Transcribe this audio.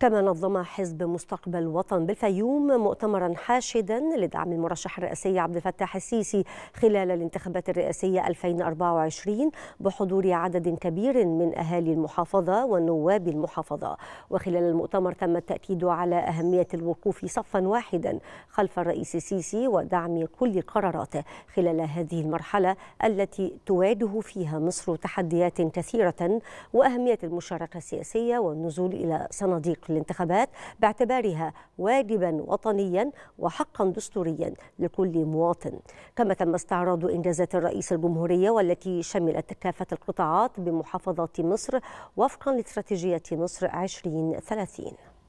كما نظم حزب مستقبل وطن بالفيوم مؤتمرا حاشدا لدعم المرشح الرئاسي عبد الفتاح السيسي خلال الانتخابات الرئاسية 2024 بحضور عدد كبير من أهالي المحافظة ونواب المحافظة وخلال المؤتمر تم التأكيد على أهمية الوقوف صفا واحدا خلف الرئيس السيسي ودعم كل قراراته خلال هذه المرحلة التي تواجه فيها مصر تحديات كثيرة وأهمية المشاركة السياسية والنزول إلى صناديق الانتخابات باعتبارها واجبا وطنيا وحقا دستوريا لكل مواطن كما تم استعراض إنجازات الرئيس الجمهورية والتي شملت كافة القطاعات بمحافظات مصر وفقا لاستراتيجية مصر 2030